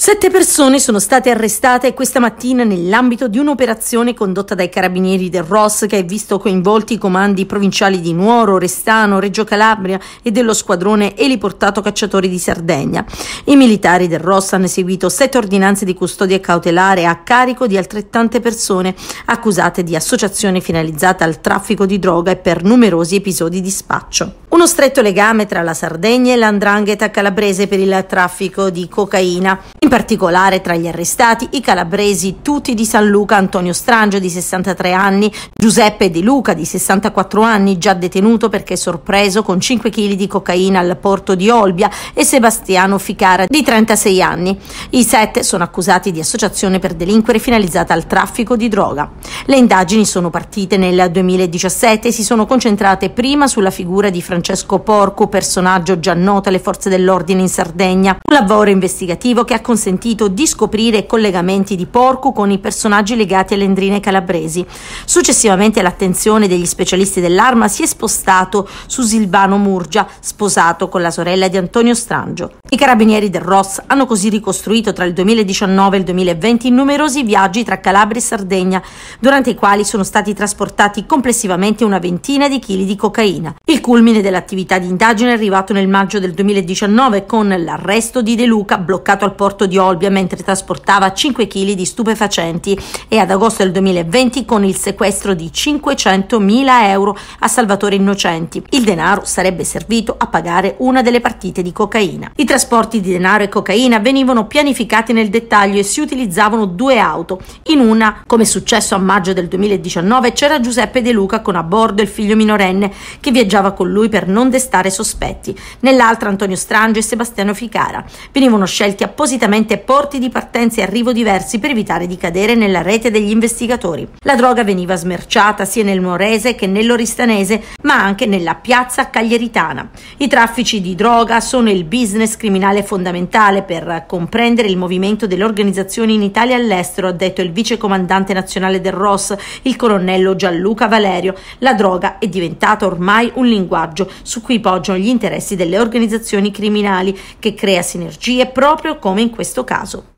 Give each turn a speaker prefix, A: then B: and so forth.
A: Sette persone sono state arrestate questa mattina nell'ambito di un'operazione condotta dai carabinieri del ROS che ha visto coinvolti i comandi provinciali di Nuoro, Restano, Reggio Calabria e dello squadrone eliportato cacciatori di Sardegna. I militari del ROS hanno eseguito sette ordinanze di custodia cautelare a carico di altrettante persone accusate di associazione finalizzata al traffico di droga e per numerosi episodi di spaccio. Uno stretto legame tra la Sardegna e l'andrangheta calabrese per il traffico di cocaina. In particolare tra gli arrestati i calabresi Tuti di San Luca, Antonio Strangio di 63 anni, Giuseppe De Luca di 64 anni, già detenuto perché sorpreso con 5 kg di cocaina al porto di Olbia, e Sebastiano Ficara di 36 anni. I sette sono accusati di associazione per delinquere finalizzata al traffico di droga. Le indagini sono partite nel 2017 e si sono concentrate prima sulla figura di Francesco Porco, personaggio già noto alle forze dell'ordine in Sardegna, un lavoro investigativo che ha consentito consentito di scoprire collegamenti di porco con i personaggi legati alle endrine calabresi. Successivamente l'attenzione degli specialisti dell'arma si è spostato su Silvano Murgia, sposato con la sorella di Antonio Strangio. I carabinieri del Ross hanno così ricostruito tra il 2019 e il 2020 numerosi viaggi tra Calabria e Sardegna, durante i quali sono stati trasportati complessivamente una ventina di chili di cocaina. Il culmine dell'attività di indagine è arrivato nel maggio del 2019 con l'arresto di De Luca bloccato al porto di Olbia mentre trasportava 5 kg di stupefacenti e ad agosto del 2020 con il sequestro di 500.000 euro a Salvatore Innocenti. Il denaro sarebbe servito a pagare una delle partite di cocaina. I trasporti di denaro e cocaina venivano pianificati nel dettaglio e si utilizzavano due auto. In una, come è successo a maggio del 2019, c'era Giuseppe De Luca con a bordo il figlio minorenne che viaggiava con lui per non destare sospetti. Nell'altra Antonio Strange e Sebastiano Ficara. Venivano scelti appositamente direttamente porti di partenza e arrivo diversi per evitare di cadere nella rete degli investigatori. La droga veniva smerciata sia nel Morese che nell'Oristanese, ma anche nella piazza caglieritana. I traffici di droga sono il business criminale fondamentale per comprendere il movimento delle organizzazioni in Italia e all'estero, ha detto il vicecomandante nazionale del ROS, il colonnello Gianluca Valerio. La droga è diventata ormai un linguaggio su cui poggiano gli interessi delle organizzazioni criminali, che crea sinergie proprio come in questo caso